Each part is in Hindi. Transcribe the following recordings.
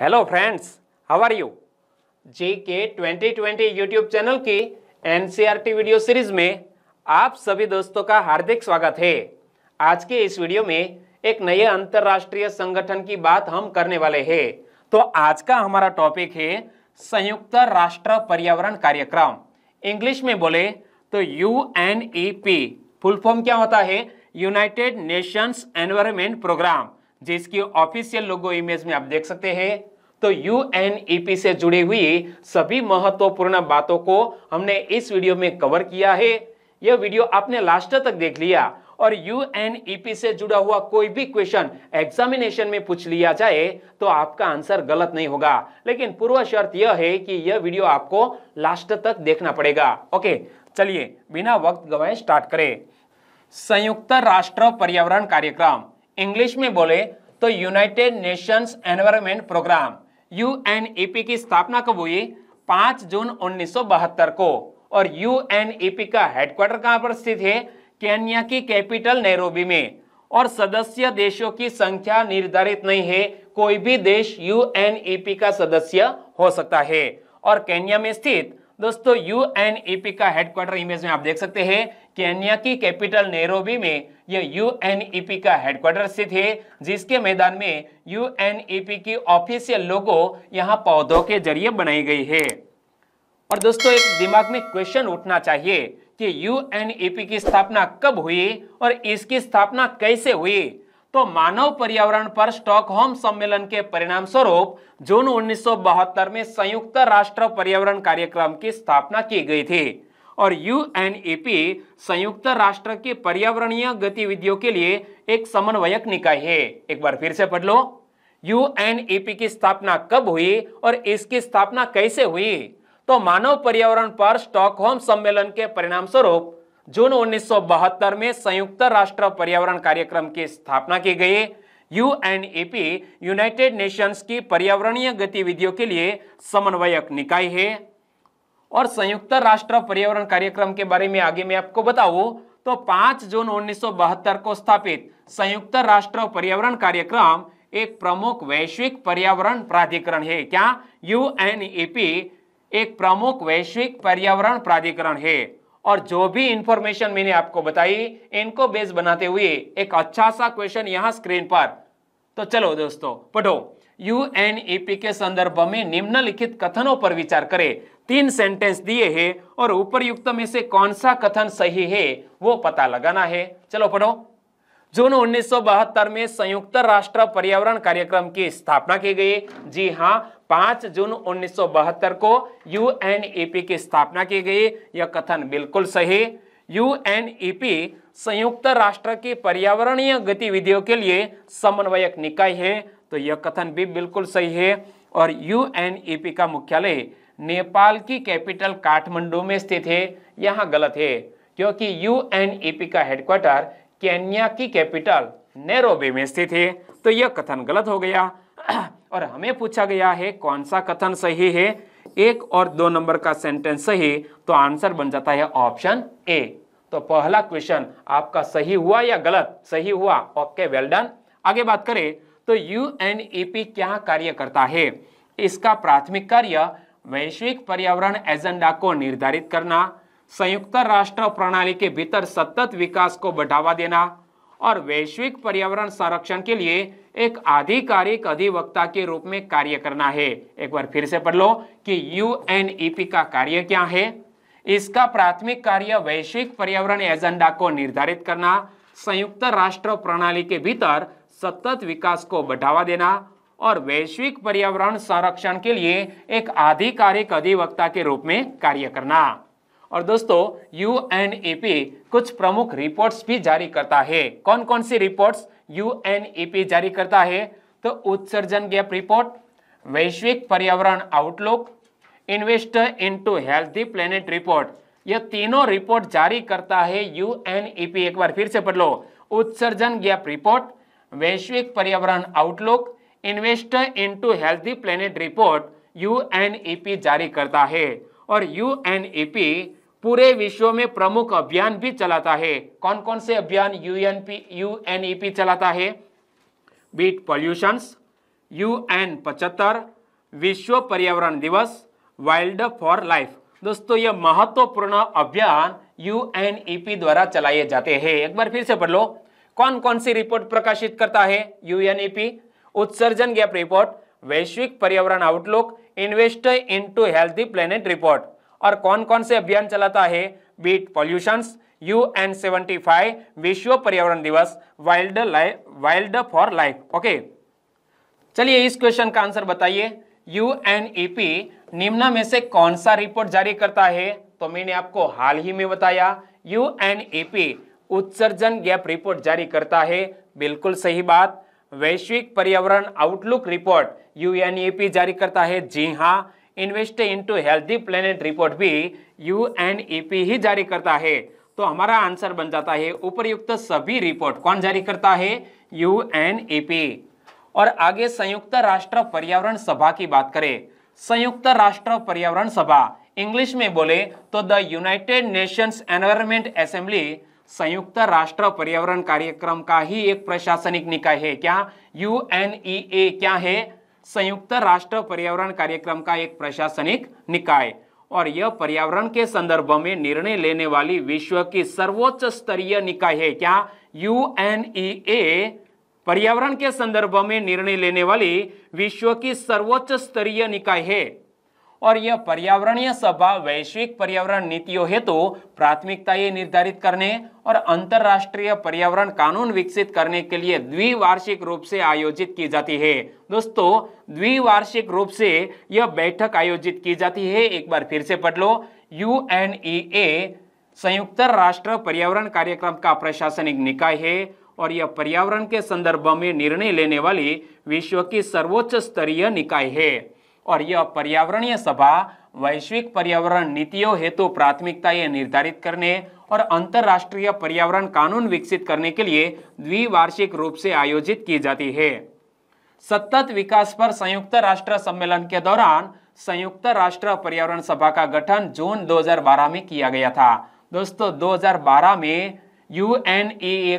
hello friends how are you G K twenty twenty YouTube channel की एनसीईआरटी वीडियो सीरीज में आप सभी दोस्तों का हार्दिक स्वागत है आज के इस वीडियो में एक नए अंतर्राष्ट्रीय संगठन की बात हम करने वाले हैं तो आज का हमारा टॉपिक है संयुक्त राष्ट्र पर्यावरण कार्यक्रम इंग्लिश में बोले तो U N E P full form क्या होता है यूनाइटेड नेशंस एनवायरमेंट प्रोग्राम जिसकी ऑफिशियल लोगो इमेज में आप देख सकते हैं तो यू एन e से जुड़ी हुई सभी महत्वपूर्ण बातों को हमने इस वीडियो में कवर किया है यह वीडियो आपने लास्ट तक देख लिया और यू एन e से जुड़ा हुआ कोई भी क्वेश्चन एग्जामिनेशन में पूछ लिया जाए तो आपका आंसर गलत नहीं होगा लेकिन पूर्व शर्त यह है कि यह वीडियो आपको लास्ट तक देखना पड़ेगा ओके चलिए बिना वक्त गवाए स्टार्ट करें संयुक्त राष्ट्र पर्यावरण कार्यक्रम इंग्लिश में बोले तो United Nations Environment Programme U की स्थापना कब हुई 5 जून उन्नीस को और यू e का हेडक्वार्टर कहां पर स्थित है केन्या की कैपिटल नैरोबी में और सदस्य देशों की संख्या निर्धारित नहीं है कोई भी देश यू e का सदस्य हो सकता है और केन्या में स्थित दोस्तों यू e का हेडक्वार्टर इमेज में आप देख सकते हैं केन्या की कैपिटल नैरोबी में ये यूएनईपी e का हेडक्वार्टर स्थित है जिसके मैदान में यूएनईपी e की ऑफिशियल लोगो यहाँ पौधों के जरिए बनाई गई है और दोस्तों एक दिमाग में क्वेश्चन उठना चाहिए कि यूएनईपी e की स्थापना कब हुई और इसकी स्थापना कैसे हुई तो मानव पर्यावरण पर स्टॉकहोम सम्मेलन के परिणाम स्वरूप जून 1972 में संयुक्त राष्ट्र पर्यावरण कार्यक्रम की स्थापना की गई थी और यू संयुक्त राष्ट्र के पर्यावरणीय गतिविधियों के लिए एक समन्वयक निकाय है एक बार फिर से पढ़ लो यू की स्थापना कब हुई और इसकी स्थापना कैसे हुई तो मानव पर्यावरण पर स्टॉकहोम सम्मेलन के परिणाम स्वरूप जून 1972 में संयुक्त राष्ट्र पर्यावरण कार्यक्रम की स्थापना की गई यू यूनाइटेड नेशंस की पर्यावरणीय गतिविधियों के लिए समन्वयक निकाय है और संयुक्त राष्ट्र पर्यावरण कार्यक्रम के बारे में आगे मैं आपको बताऊ तो 5 जून 1972 को स्थापित संयुक्त राष्ट्र पर्यावरण कार्यक्रम एक प्रमुख वैश्विक पर्यावरण प्राधिकरण है क्या यू एक प्रमुख वैश्विक पर्यावरण प्राधिकरण है और जो भी इंफॉर्मेशन मैंने आपको बताई इनको बेस बनाते हुए एक अच्छा सा क्वेश्चन यहां स्क्रीन पर तो चलो दोस्तों पढ़ो यूएनईपी के संदर्भ में निम्नलिखित कथनों पर विचार करें तीन सेंटेंस दिए हैं और उपरयुक्त में से कौन सा कथन सही है वो पता लगाना है चलो पढ़ो जून उन्नीस में संयुक्त राष्ट्र पर्यावरण कार्यक्रम की स्थापना की गई जी हाँ 5 जून उन्नीस को यूएनईपी e की स्थापना की गई यह कथन बिल्कुल सही यूएनईपी e संयुक्त राष्ट्र की पर्यावरणीय गतिविधियों के लिए समन्वयक निकाय है तो यह कथन भी बिल्कुल सही है और यूएनईपी e का मुख्यालय नेपाल की कैपिटल काठमांडू में स्थित है यहाँ गलत है क्योंकि यू एन ई पी का हेडक्वार्टर केन्या की कैपिटल नैरोबी में स्थित है तो यह कथन गलत हो गया और हमें पूछा गया है कौन सा कथन सही है एक और दो नंबर का सेंटेंस सही तो आंसर बन जाता है ऑप्शन ए तो पहला क्वेश्चन आपका सही हुआ या गलत सही हुआ ओके वेल डन आगे बात करें तो यू एन पी क्या कार्य करता है इसका प्राथमिक कार्य वैश्विक पर्यावरण एजेंडा को निर्धारित करना संयुक्त राष्ट्र प्रणाली के भीतर सतत विकास को बढ़ावा देना और वैश्विक पर्यावरण संरक्षण के लिए एक आधिकारिक अधिवक्ता के रूप में कार्य करना है एक बार फिर से पढ़ लो कि यूएनईपी e का कार्य क्या है इसका प्राथमिक कार्य वैश्विक पर्यावरण एजेंडा को निर्धारित करना संयुक्त राष्ट्र प्रणाली के भीतर सतत विकास को बढ़ावा देना और वैश्विक पर्यावरण संरक्षण के लिए एक आधिकारिक अधिवक्ता के रूप में कार्य करना और दोस्तों यू एन पी कुछ प्रमुख रिपोर्ट्स भी जारी करता है कौन कौन सी रिपोर्ट्स यू एन पी जारी करता है तो उत्सर्जन गैप रिपोर्ट वैश्विक पर्यावरण outlook invest into healthy planet report यह तीनों रिपोर्ट जारी करता है यू e एक बार फिर से पढ़ लो उत्सर्जन गैप रिपोर्ट वैश्विक पर्यावरण outlook invest into healthy planet report P जारी करता है और पी पूरे विश्व में प्रमुख अभियान भी चलाता है कौन कौन से अभियान यूएनपी यूएनईपी चलाता है बीट पॉल्यूशंस एन पचहत्तर विश्व पर्यावरण दिवस वाइल्ड फॉर लाइफ दोस्तों ये महत्वपूर्ण अभियान पी द्वारा चलाए जाते हैं एक बार फिर से पढ़ लो कौन कौन सी रिपोर्ट प्रकाशित करता है पी उत्सर्जन गैप रिपोर्ट वैश्विक पर्यावरण outlook invest into healthy planet report और कौन कौन से अभियान चलाता है beat pollution U N seventy five विश्व पर्यावरण दिवस wild life wild for life okay चलिए इस क्वेश्चन का आंसर बताइए यू एन ई पी निम्न में से कौन सा रिपोर्ट जारी करता है तो मैंने आपको हाल ही में बताया यू एन ई पी उत्सर्जन गैप रिपोर्ट जारी करता है बिल्कुल सही बात वैश्विक पर्यावरण आउटलुक रिपोर्ट यूएनईपी जारी करता है जी हाँ invest into healthy planet report भी यूएनईपी ही जारी करता है तो हमारा आंसर बन जाता है उपरयुक्त सभी रिपोर्ट कौन जारी करता है यू और आगे संयुक्त राष्ट्र पर्यावरण सभा की बात करें संयुक्त राष्ट्र पर्यावरण सभा इंग्लिश में बोले तो the United Nations Environment Assembly संयुक्त राष्ट्र पर्यावरण कार्यक्रम का ही एक प्रशासनिक निकाय है क्या यू e क्या है संयुक्त राष्ट्र पर्यावरण कार्यक्रम का एक प्रशासनिक निकाय और यह पर्यावरण के संदर्भ में निर्णय लेने वाली विश्व की सर्वोच्च स्तरीय निकाय है क्या यू e पर्यावरण के संदर्भ में निर्णय लेने वाली विश्व की सर्वोच्च स्तरीय निकाय है और यह पर्यावरणीय सभा वैश्विक पर्यावरण नीतियों हेतु प्राथमिकता निर्धारित करने और अंतरराष्ट्रीय पर्यावरण कानून विकसित करने के लिए द्विवार्षिक रूप से आयोजित की जाती है दोस्तों द्विवार्षिक रूप से यह बैठक आयोजित की जाती है एक बार फिर से पढ़ लो यू संयुक्त राष्ट्र पर्यावरण कार्यक्रम का प्रशासनिक निकाय है और यह पर्यावरण के संदर्भ में निर्णय लेने वाली विश्व की सर्वोच्च स्तरीय निकाय है और यह पर्यावरणीय सभा वैश्विक पर्यावरण नीतियों हेतु प्राथमिकताएं निर्धारित करने और अंतर्राष्ट्रीय पर्यावरण कानून विकसित करने के लिए द्विवार्षिक रूप से आयोजित की जाती है सतत विकास पर संयुक्त राष्ट्र सम्मेलन के दौरान संयुक्त राष्ट्र पर्यावरण सभा का गठन जून 2012 में किया गया था दोस्तों 2012 में यू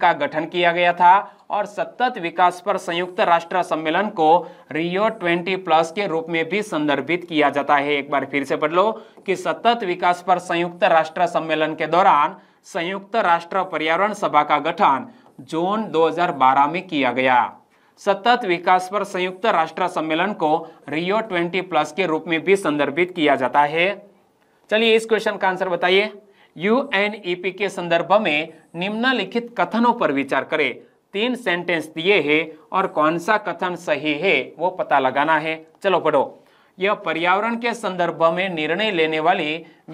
का गठन किया गया था और सतत विकास पर संयुक्त राष्ट्र सम्मेलन को रियो 20 प्लस के रूप में भी संदर्भित किया जाता है एक बार फिर से बदलो कि सतत विकास पर संयुक्त राष्ट्र सम्मेलन के दौरान संयुक्त राष्ट्र पर्यावरण सभा का गठन जून 2012 में किया गया सतत विकास पर संयुक्त राष्ट्र सम्मेलन को रियो 20 प्लस के रूप में भी संदर्भित किया जाता है चलिए इस क्वेश्चन का आंसर बताइए यूएनईपी e के संदर्भ में निम्नलिखित कथनों पर विचार करें तीन सेंटेंस दिए हैं और कौन सा कथन सही है वो पता लगाना है चलो पढ़ो यह पर्यावरण के संदर्भ में निर्णय लेने वाली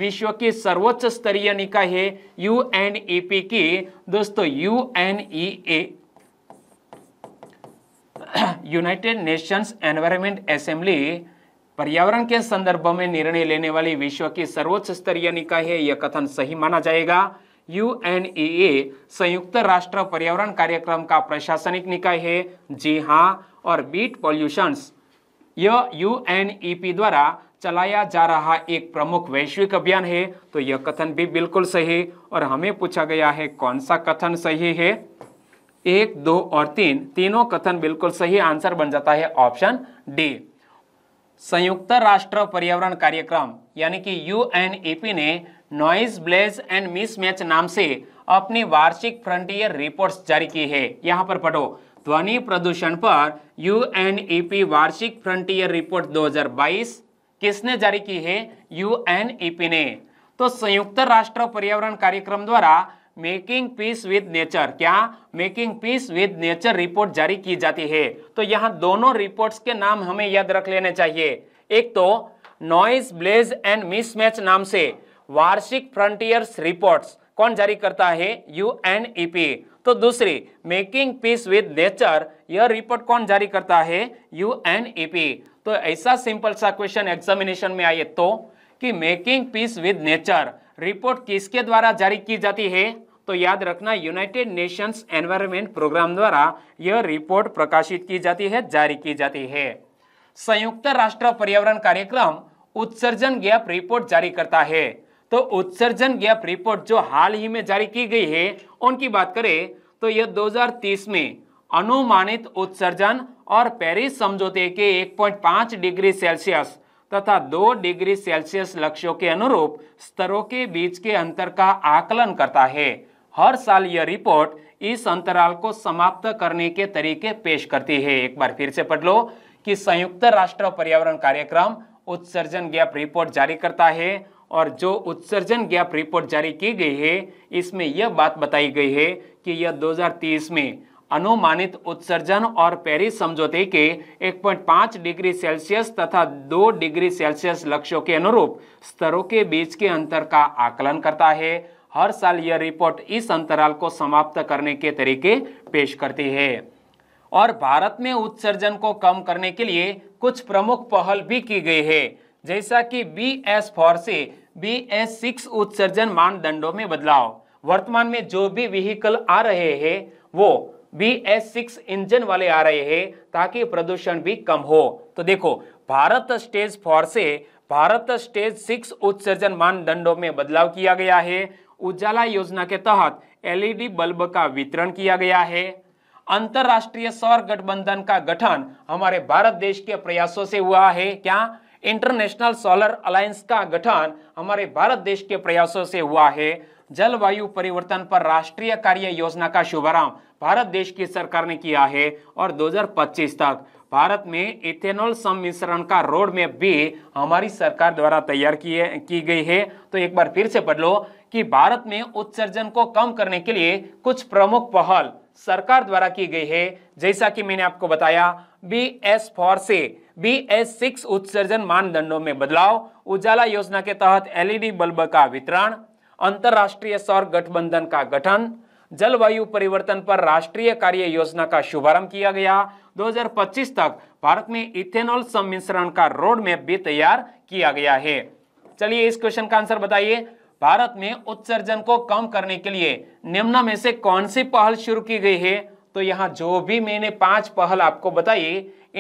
विश्व की सर्वोच्च स्तरीय निकाय है यू एन ई पी की दोस्तों U N E A United Nations Environment Assembly पर्यावरण के संदर्भ में निर्णय लेने वाली विश्व की सर्वोच्च स्तरीय निकाय है यह कथन सही माना जाएगा यू एन ए संयुक्त राष्ट्र पर्यावरण कार्यक्रम का प्रशासनिक निकाय है जी हाँ और beat pollutions U N N E पी द्वारा चलाया जा रहा एक प्रमुख वैश्विक अभियान है तो यह कथन भी बिल्कुल सही और हमें पूछा गया है कौन सा कथन सही है एक दो और तीन तीनों कथन बिल्कुल सही आंसर बन जाता है ऑप्शन डी संयुक्त राष्ट्र पर्यावरण कार्यक्रम यानी कि यू ने नॉइज ब्लेज एंड मिसमैच नाम से अपनी वार्षिक फ्रंटियर रिपोर्ट्स जारी की है यहाँ पर पढ़ो ध्वनि प्रदूषण पर यू e वार्षिक फ्रंटियर रिपोर्ट 2022 किसने जारी की है यू e ने तो संयुक्त राष्ट्र पर्यावरण कार्यक्रम द्वारा मेकिंग पीस विद नेचर क्या making peace with nature report जारी की जाती है तो यहाँ दोनों रिपोर्ट्स के नाम हमें याद रख लेने चाहिए एक तो नॉइज ब्लेज एंड मिसमैच नाम से वार्षिक फ्रंटियर्स रिपोर्ट्स कौन जारी करता है यू एन ई पी तो दूसरी मेकिंग पीस विद नेचर यह रिपोर्ट कौन जारी करता है यू एन ई पी तो ऐसा सिंपल सा क्वेश्चन एग्जामिनेशन में आए तो कि making peace with nature report किसके द्वारा जारी की जाती है तो याद रखना यूनाइटेड नेशंस एनवायरमेंट प्रोग्राम द्वारा यह रिपोर्ट प्रकाशित की जाती है जारी की जाती है संयुक्त राष्ट्र पर्यावरण कार्यक्रम उत्सर्जन गैप रिपोर्ट जारी करता है तो उत्सर्जन गैप रिपोर्ट जो हाल ही में जारी की गई है उनकी बात करें तो यह 2030 में अनुमानित उत्सर्जन और पेरिस समझौते के 1.5 डिग्री सेल्सियस तथा 2 डिग्री सेल्सियस लक्ष्यों के अनुरूप स्तरों के बीच के अंतर का आकलन करता है हर साल यह रिपोर्ट इस अंतराल को समाप्त करने के तरीके पेश करती है एक बार फिर से पढ़ लो कि संयुक्त राष्ट्र पर्यावरण कार्यक्रम उत्सर्जन गैप रिपोर्ट जारी करता है और जो उत्सर्जन गैप रिपोर्ट जारी की गई है इसमें यह बात बताई गई है कि यह 2030 में अनुमानित उत्सर्जन और पेरिस समझौते के 1.5 डिग्री सेल्सियस तथा 2 डिग्री सेल्सियस लक्ष्यों के अनुरूप स्तरों के बीच के अंतर का आकलन करता है हर साल यह रिपोर्ट इस अंतराल को समाप्त करने के तरीके पेश करती है और भारत में उत्सर्जन को कम करने के लिए कुछ प्रमुख पहल भी की गई है जैसा कि बी एस फोर से बी एस सिक्स उत्सर्जन मानदंडों में बदलाव वर्तमान में जो भी व्हीकल आ रहे हैं वो बी एस सिक्स इंजन वाले आ रहे हैं ताकि प्रदूषण भी कम हो तो देखो भारत स्टेज फोर से भारत स्टेज सिक्स उत्सर्जन मानदंडों में बदलाव किया गया है उजाला योजना के तहत एलईडी e बल्ब का वितरण किया गया है अंतरराष्ट्रीय सौर गठबंधन का गठन हमारे भारत देश के प्रयासों से हुआ है क्या इंटरनेशनल सोलर अलायंस का गठन हमारे भारत देश के प्रयासों से हुआ है जलवायु परिवर्तन पर राष्ट्रीय कार्य योजना का शुभारंभ भारत देश की सरकार ने किया है और 2025 तक भारत में इथेनॉल सम्मिश्रण का रोड मैप भी हमारी सरकार द्वारा तैयार की की गई है तो एक बार फिर से पढ़ लो कि भारत में उत्सर्जन को कम करने के लिए कुछ प्रमुख पहल सरकार द्वारा की गई है जैसा कि मैंने आपको बताया बी एस फोर से बी एस सिक्स उत्सर्जन मानदंडों में बदलाव उजाला योजना के तहत एलईडी e बल्ब का वितरण अंतरराष्ट्रीय सौर गठबंधन का गठन जलवायु परिवर्तन पर राष्ट्रीय कार्य योजना का शुभारंभ किया गया 2025 तक भारत में इथेनॉल सम्मिश्रण का रोड मैप भी तैयार किया गया है चलिए इस क्वेश्चन का आंसर बताइए भारत में उत्सर्जन को कम करने के लिए निम्न में से कौन सी पहल शुरू की गई है तो यहाँ जो भी मैंने पांच पहल आपको बताई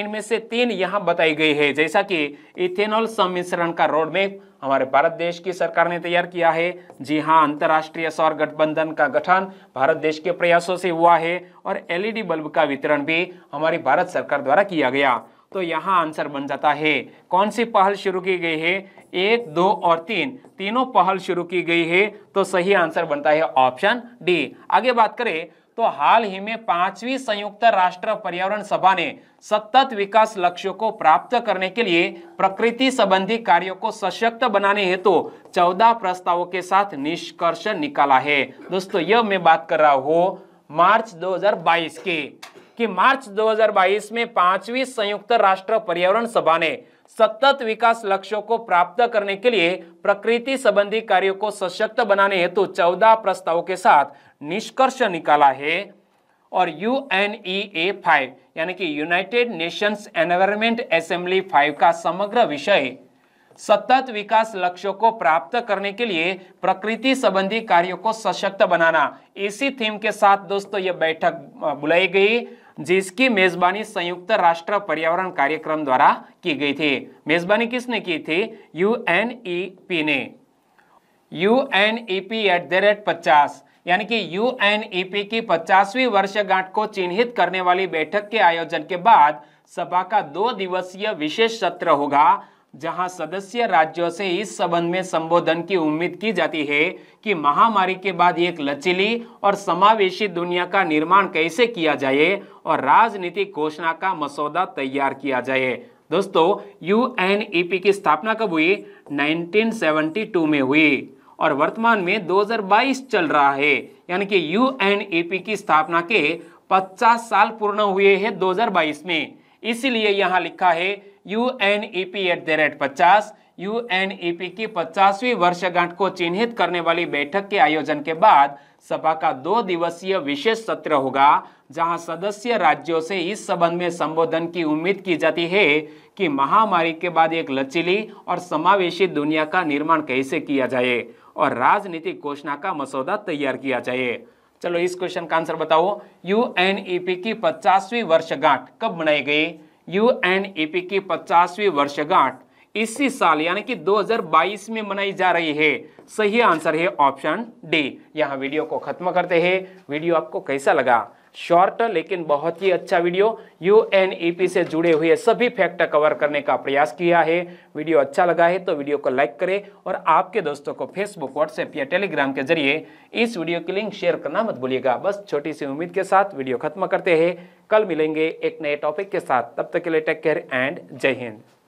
इनमें से तीन यहाँ बताई गई है जैसा कि इथेनॉल सम्मिश्रण का रोडमेप हमारे भारत देश की सरकार ने तैयार किया है जी हाँ अंतर्राष्ट्रीय सौर गठबंधन का गठन भारत देश के प्रयासों से हुआ है और एलईडी बल्ब का वितरण भी हमारी भारत सरकार द्वारा किया गया तो यहाँ आंसर बन जाता है कौन सी पहल शुरू की गई है एक दो और तीन तीनों पहल शुरू की गई है तो सही आंसर बनता है ऑप्शन डी आगे बात करें तो हाल ही में पांचवी संयुक्त राष्ट्र पर्यावरण सभा ने सतत विकास लक्ष्यों को प्राप्त करने के लिए प्रकृति संबंधी कार्यों को सशक्त बनाने हेतु तो चौदह प्रस्तावों के साथ निष्कर्ष निकाला है दोस्तों यह मैं बात कर रहा हूं मार्च 2022 के कि मार्च 2022 में पांचवी संयुक्त राष्ट्र पर्यावरण सभा ने सतत विकास लक्ष्यों को प्राप्त करने के लिए प्रकृति संबंधी कार्यों को सशक्त बनाने हेतु चौदह प्रस्तावों के साथ निष्कर्ष निकाला है और U N E A five यानी कि United Nations Environment Assembly five का समग्र विषय सतत विकास लक्ष्यों को प्राप्त करने के लिए प्रकृति संबंधी कार्यों को सशक्त बनाना इसी थीम के साथ दोस्तों यह बैठक बुलाई गई जिसकी मेजबानी संयुक्त राष्ट्र पर्यावरण कार्यक्रम द्वारा की गई थी मेजबानी किसने की थी यू एन ई पी ने U N E P at the rate पचास यानी कि यू एन e की पचासवीं वर्षगांठ को चिन्हित करने वाली बैठक के आयोजन के बाद सभा का दो दिवसीय विशेष सत्र होगा जहां सदस्य राज्यों से इस संबंध में संबोधन की उम्मीद की जाती है कि महामारी के बाद एक लचीली और समावेशी दुनिया का निर्माण कैसे किया जाए और राजनीतिक घोषणा का मसौदा तैयार किया जाए दोस्तों यू e की स्थापना कब हुई 1972 में हुई और वर्तमान में 2022 चल रहा है यानी कि यू e की स्थापना के 50 साल पूर्ण हुए हैं 2022 में इसीलिए यहाँ लिखा है U N E P at the rate पचास यू एन ई पी की पचासवीं वर्षगांठ को चिन्हित करने वाली बैठक के आयोजन के बाद सभा का दो दिवसीय विशेष सत्र होगा जहां सदस्य राज्यों से इस संबंध में संबोधन की उम्मीद की जाती है कि महामारी के बाद एक लचीली और समावेशी दुनिया का निर्माण कैसे किया जाए और राजनीतिक घोषणा का मसौदा तैयार किया जाए चलो इस क्वेश्चन का आंसर बताओ यू एन ई पी की पचासवीं वर्षगांठ कब मनाई गई यू की पचासवीं वर्षगांठ इसी साल यानी कि 2022 में मनाई जा रही है सही आंसर है ऑप्शन डी यहाँ वीडियो को खत्म करते हैं वीडियो आपको कैसा लगा शॉर्ट लेकिन बहुत ही अच्छा वीडियो यू एन e से जुड़े हुए सभी फैक्ट कवर करने का प्रयास किया है वीडियो अच्छा लगा है तो वीडियो को लाइक करें और आपके दोस्तों को फेसबुक व्हाट्सएप या टेलीग्राम के जरिए इस वीडियो की लिंक शेयर करना मत भूलिएगा बस छोटी सी उम्मीद के साथ वीडियो खत्म करते हैं कल मिलेंगे एक नए टॉपिक के साथ तब तक के लिए टेक केयर एंड जय हिंद